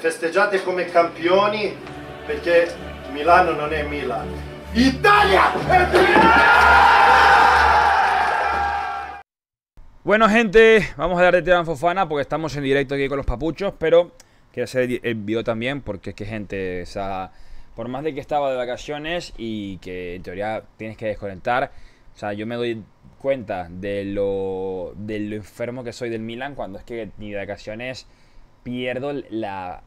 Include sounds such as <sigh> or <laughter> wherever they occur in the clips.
Festeggiate come campioni Porque Milano no es Milano. Italia es Milano! Bueno gente, vamos a hablar de Teban Fofana porque estamos en directo aquí con los papuchos, pero quiero hacer el video también porque es que gente, o sea, por más de que estaba de vacaciones y que en teoría tienes que desconectar, o sea, yo me doy cuenta de lo, de lo enfermo que soy del Milan cuando es que ni de vacaciones pierdo la,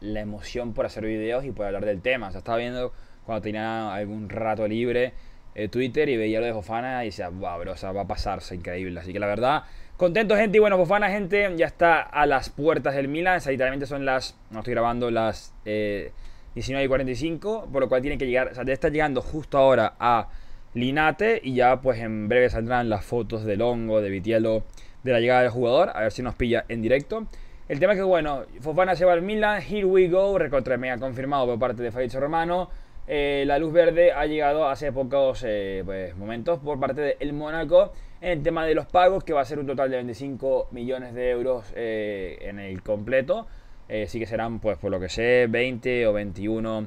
la emoción por hacer videos y por hablar del tema. O sea, estaba viendo cuando tenía algún rato libre eh, Twitter y veía lo de Fofana y decía, wow, bro, o sea, va a pasarse increíble. Así que la verdad, contento, gente. Y bueno, Fofana, gente, ya está a las puertas del Milan. literalmente son las, no estoy grabando, las 19 eh, y 45, por lo cual tiene que llegar, o sea, está llegando justo ahora a Linate y ya, pues en breve saldrán las fotos de Longo de Vitiello, de la llegada del jugador. A ver si nos pilla en directo. El tema es que, bueno, Fofana va al Milan, Here We Go, recontra ha confirmado por parte de Fabrizio Romano. Eh, la luz verde ha llegado hace pocos eh, pues, momentos por parte del Mónaco en el tema de los pagos, que va a ser un total de 25 millones de euros eh, en el completo. sí que serán, pues por lo que sé, 20 o 21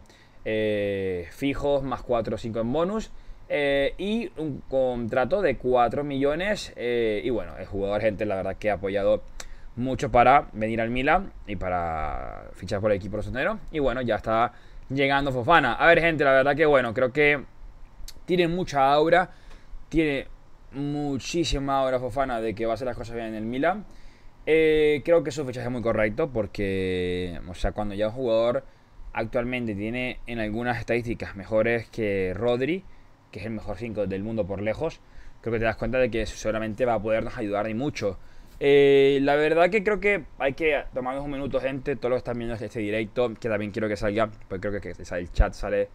fijos, más 4 o 5 en bonus. y un contrato de 4 millones. y bueno, el jugador, gente, la verdad que ha apoyado mucho para venir al Milan y para fichar por el equipo rosonero. Y bueno, ya está llegando Fofana. A ver, gente, la verdad que bueno, creo que tiene mucha aura. Tiene muchísima aura Fofana de que va a hacer las cosas bien en el Milan. Eh, creo que su fichaje es muy correcto porque, o sea, cuando ya un jugador actualmente tiene en algunas estadísticas mejores que Rodri, que es el mejor 5 del mundo por lejos, creo que te das cuenta de que seguramente va a podernos ayudar y mucho. Eh, la verdad que creo que hay que tomar un minuto, gente. Todos los que están viendo este, este directo, que también quiero que salga, pues creo que el chat sale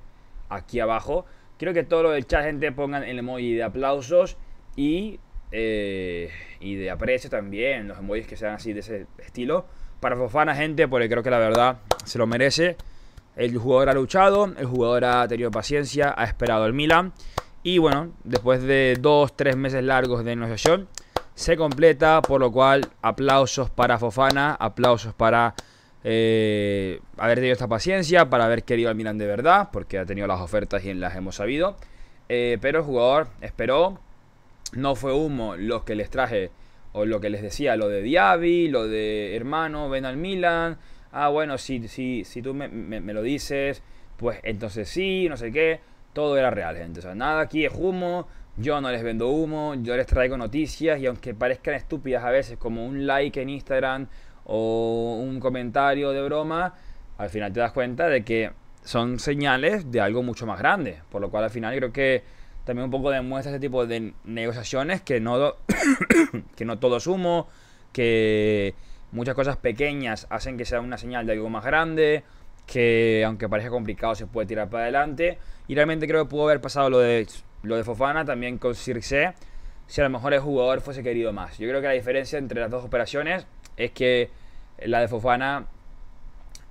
aquí abajo. Quiero que todo los del chat, gente, pongan el emoji de aplausos y, eh, y de aprecio también. Los emojis que sean así de ese estilo. Para Fofana, gente, porque creo que la verdad se lo merece. El jugador ha luchado, el jugador ha tenido paciencia, ha esperado el Milan. Y bueno, después de dos, tres meses largos de negociación se completa, por lo cual aplausos para Fofana, aplausos para eh, haber tenido esta paciencia, para haber querido al Milan de verdad, porque ha tenido las ofertas y las hemos sabido. Eh, pero el jugador esperó, no fue humo lo que les traje o lo que les decía, lo de Diaby, lo de hermano, ven al Milan. Ah, bueno, si, si tú me, lo dices, pues entonces sí, no sé qué. Todo era real, gente. O sea, nada aquí es humo, yo no les vendo humo, yo les traigo noticias y aunque parezcan estúpidas a veces, como un like en Instagram o un comentario de broma, al final te das cuenta de que son señales de algo mucho más grande. Por lo cual al final creo que también un poco demuestra ese tipo de negociaciones que no, <coughs> que no todo es humo, que muchas cosas pequeñas hacen que sea una señal de algo más grande, que aunque parezca complicado se puede tirar para adelante. Y realmente creo que pudo haber pasado lo de lo de Fofana también con Circe, si a lo mejor el jugador fuese querido más. Yo creo que la diferencia entre las dos operaciones es que la de Fofana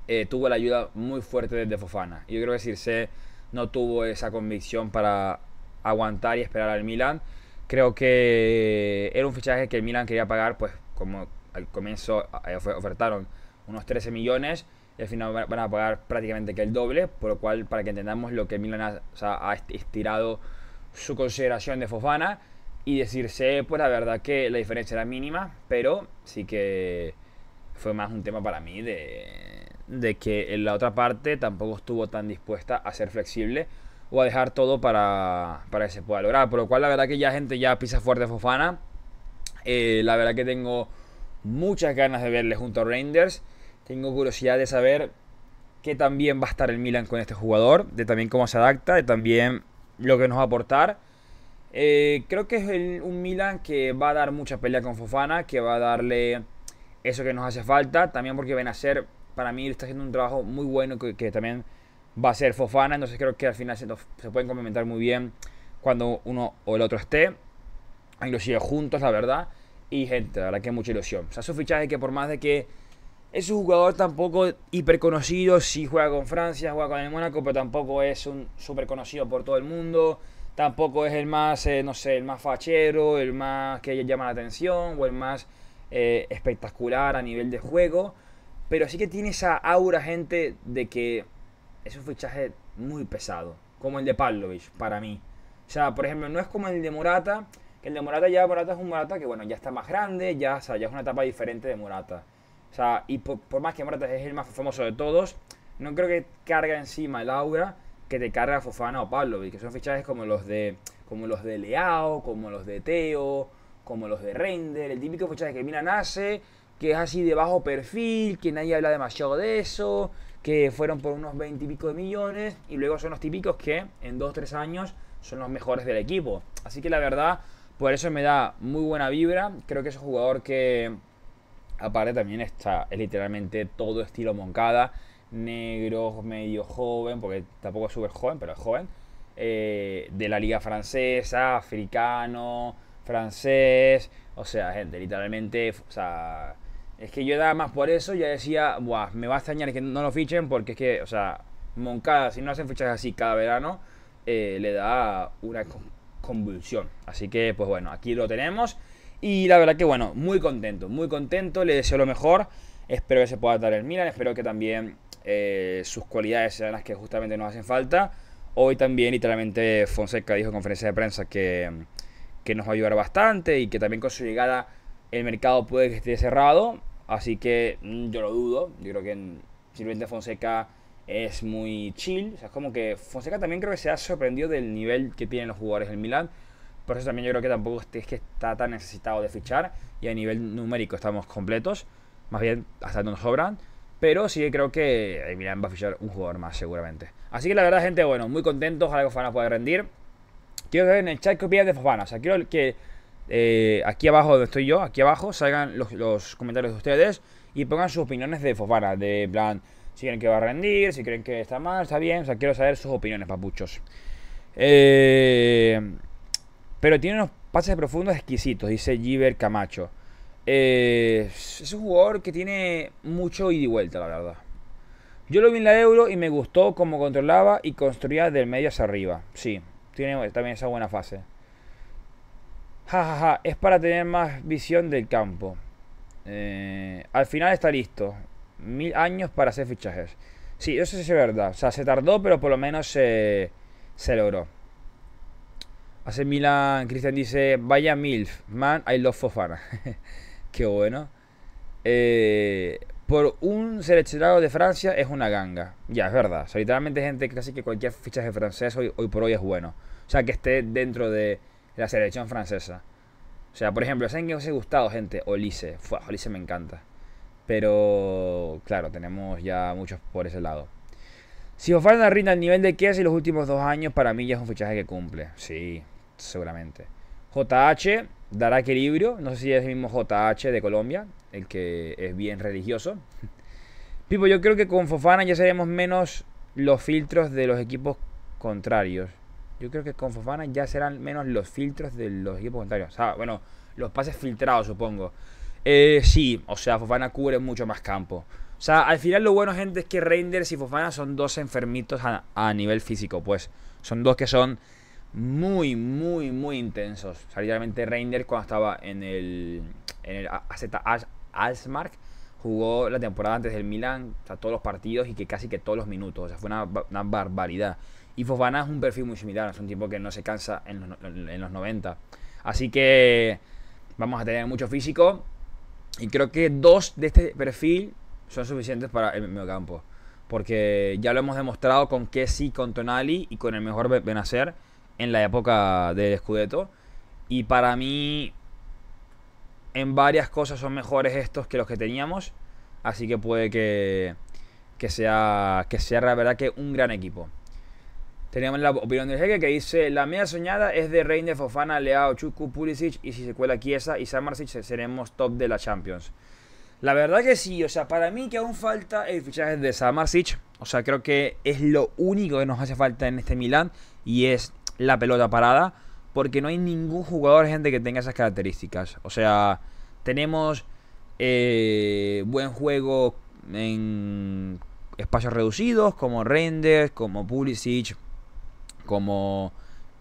eh, tuvo la ayuda muy fuerte de Fofana. yo creo que Circe no tuvo esa convicción para aguantar y esperar al Milan. Creo que era un fichaje que el Milan quería pagar, pues como al comienzo eh, ofertaron unos 13 millones al final van a pagar prácticamente que el doble, por lo cual para que entendamos lo que Milan ha estirado su consideración de Fofana y decirse, pues la verdad que la diferencia era mínima, pero sí que fue más un tema para mí de, de que en la otra parte tampoco estuvo tan dispuesta a ser flexible o a dejar todo para, para que se pueda lograr. Por lo cual la verdad que ya gente ya pisa fuerte Fofana. Eh, la verdad que tengo muchas ganas de verle junto a Reinders. Tengo curiosidad de saber que también va a estar el Milan con este jugador, de también cómo se adapta, de también lo que nos va a aportar. Eh, creo que es un Milan que va a dar mucha pelea con Fofana, que va a darle eso que nos hace falta. También porque a ser para mí, está haciendo un trabajo muy bueno que, también va a ser Fofana. Entonces creo que al final se, se pueden complementar muy bien cuando uno o el otro esté. Inclusive juntos, la verdad. Y gente, la verdad que mucha ilusión. O sea, su fichaje que por más de que es un jugador tampoco hiper conocido. Sí juega con Francia, juega con el Mónaco, pero tampoco es un súper conocido por todo el mundo. Tampoco es el más, eh, no sé, el más fachero, el más que llama la atención o el más eh, espectacular a nivel de juego. Pero sí que tiene esa aura, gente, de que es un fichaje muy pesado. Como el de Pavlovich, para mí. O sea, por ejemplo, no es como el de Morata. Que el de Morata ya Morata es un Morata que, bueno, ya está más grande, ya, ya es una etapa diferente de Morata o sea, y por, más que Morata es el más famoso de todos, no creo que carga encima el aura que te carga Fofana o Pablo, y que son fichajes como los de como los de Leao, como los de Teo, como los de Render, el típico fichaje que mira nace, que es así de bajo perfil, que nadie habla demasiado de eso, que fueron por unos 20 y pico de millones, y luego son los típicos que en 2-3 años son los mejores del equipo. Así que la verdad, por eso me da muy buena vibra, creo que es un jugador que Aparte también está, literalmente todo estilo Moncada, negro, medio joven, porque tampoco es súper joven, pero es joven, eh, de la liga francesa, africano, francés, o sea, gente, literalmente, o sea, es que yo nada más por eso ya decía, Buah, me va a extrañar que no lo fichen porque es que, o sea, Moncada, si no hacen fichas así cada verano, eh, le da una convulsión. Así que, pues bueno, aquí lo tenemos. Y la verdad que bueno, muy contento, muy contento, le deseo lo mejor. Espero que se pueda dar el Milan, espero que también eh, sus cualidades sean las que justamente nos hacen falta. Hoy también literalmente Fonseca dijo en conferencia de prensa que, que nos va a ayudar bastante y que también con su llegada el mercado puede que esté cerrado. Así que mm, yo lo dudo. Yo creo que mm, simplemente Fonseca es muy chill. es como que Fonseca también creo que se ha sorprendido del nivel que tienen los jugadores del Milan. Por eso también yo creo que tampoco es que está tan necesitado de fichar. Y a nivel numérico estamos completos. Más bien, hasta nos sobran. Pero sí creo que eh, miran va a fichar un jugador más seguramente. Así que la verdad, gente, bueno, muy contentos. Ojalá que Fofana pueda rendir. Quiero ver en el chat qué de Fofana. O sea, quiero que eh, aquí abajo donde estoy yo, aquí abajo, salgan los, los, comentarios de ustedes y pongan sus opiniones de Fofana. De plan, si creen que va a rendir, si creen que está mal, está bien. O sea, quiero saber sus opiniones, papuchos. Eh... Pero tiene unos pases profundos exquisitos, dice Giver Camacho. Eh, es un jugador que tiene mucho ida y vuelta, la verdad. Yo lo vi en la Euro y me gustó cómo controlaba y construía del medio hacia arriba. Sí, tiene también esa buena fase. Ja, ja, ja. es para tener más visión del campo. Eh, al final está listo. Mil años para hacer fichajes. Sí, eso sí es verdad. O sea, se tardó, pero por lo menos se logró. Hace Milan, Cristian dice, vaya MILF, man, I love Fofana. <laughs> Qué bueno. Eh, por un seleccionado de Francia es una ganga. Ya, es verdad. O gente casi que cualquier fichaje francés hoy, por hoy es bueno. O sea, que esté dentro de la selección francesa. O sea, por ejemplo, ¿saben qué os ha gustado, gente? Olise. Fua, Olise me encanta. Pero, claro, tenemos ya muchos por ese lado. Si Fofana rinda el nivel de que hace los últimos dos años, para mí ya es un fichaje que cumple. Sí, seguramente. JH dará equilibrio, no sé si es el mismo JH de Colombia, el que es bien religioso. <laughs> Pipo, yo creo que con Fofana ya seremos menos los filtros de los equipos contrarios. Yo creo que con Fofana ya serán menos los filtros de los equipos contrarios. O sea, bueno, los pases filtrados, supongo. Eh, sí, o sea, Fofana cubre mucho más campo. O sea, al final lo bueno, gente, es que Reinders y Fofana son dos enfermitos a nivel físico, pues. Son dos que son muy, muy, muy intensos. O sea, cuando estaba en el, en el AZ Alsmark jugó la temporada antes del Milan, a todos los partidos y que casi que todos los minutos. O sea, fue una, una barbaridad. Y Fofana es un perfil muy similar, es un tipo que no se cansa en los, en los 90. Así que vamos a tener mucho físico. Y creo que dos de este perfil son suficientes para el mediocampo. Porque ya lo hemos demostrado con Kessi, con Tonali y con el mejor Benacer en la época del Scudetto. Y para mí, en varias cosas son mejores estos que los que teníamos. Así que puede que, que sea, que sea la verdad que un gran equipo. Tenemos la opinión del jeque que dice: La media soñada es de Reine, Fofana, Leao, Chuku, Pulisic. Y si se cuela Kiesa y Samarsic, seremos top de la Champions. La verdad que sí, o sea, para mí que aún falta el fichaje de Samarsic. O sea, creo que es lo único que nos hace falta en este Milan. Y es la pelota parada, porque no hay ningún jugador, gente, que tenga esas características. O sea, tenemos eh, buen juego en espacios reducidos, como Renders, como Pulisic, como,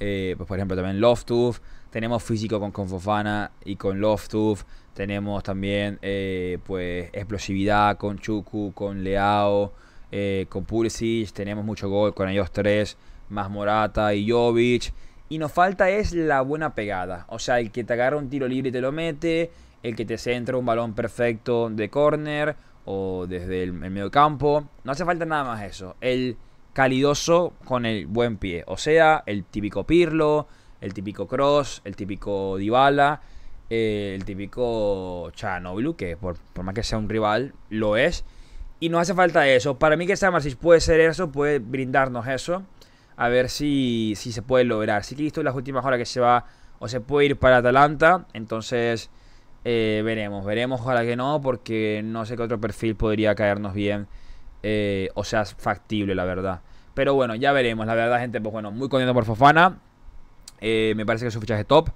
eh, pues, por ejemplo, también Loftus. Tenemos físico con, Confofana y con Loftus. Tenemos también, eh, pues, explosividad con Chuku, con Leao, con Pulisic. Tenemos mucho gol con ellos tres más Morata y Jovic. Y nos falta es la buena pegada. O sea, el que te agarra un tiro libre y te lo mete. El que te centra un balón perfecto de córner o desde el, medio campo. No hace falta nada más eso. El calidoso con el buen pie. O sea, el típico Pirlo, el típico Cross, el típico Dybala, eh, el típico Chanovilu. que por, más que sea un rival, lo es. Y no hace falta eso. Para mí que si puede ser eso, puede brindarnos eso a ver si, si se puede lograr. Si es las últimas horas que se va o se puede ir para Atalanta, entonces eh, veremos, veremos, ojalá que no, porque no sé qué otro perfil podría caernos bien eh, o sea, factible, la verdad. Pero bueno, ya veremos, la verdad, gente, pues bueno, muy contento por Fofana, eh, me parece que es su fichaje top.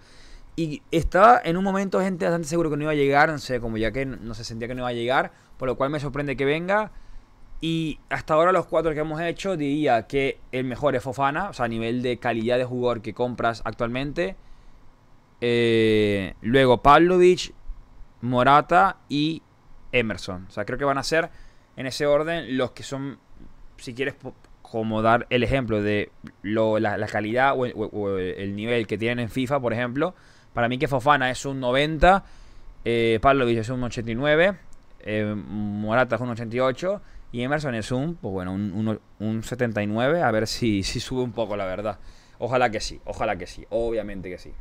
Y estaba en un momento, gente, bastante seguro que no iba a llegar, no sé, como ya que no se sentía que no iba a llegar, por lo cual me sorprende que venga. Y hasta ahora los cuatro que hemos hecho diría que el mejor es Fofana, o sea, a nivel de calidad de jugador que compras actualmente. Eh, luego Pavlovich Morata y Emerson. O sea, creo que van a ser en ese orden los que son, si quieres como dar el ejemplo de la, calidad o el, nivel que tienen en FIFA, por ejemplo. Para mí que Fofana es un 90, eh, es un 89, eh, Morata es un 88 y Emerson es un, pues bueno, un, un, un 79, a ver si, si sube un poco, la verdad. Ojalá que sí, ojalá que sí, obviamente que sí.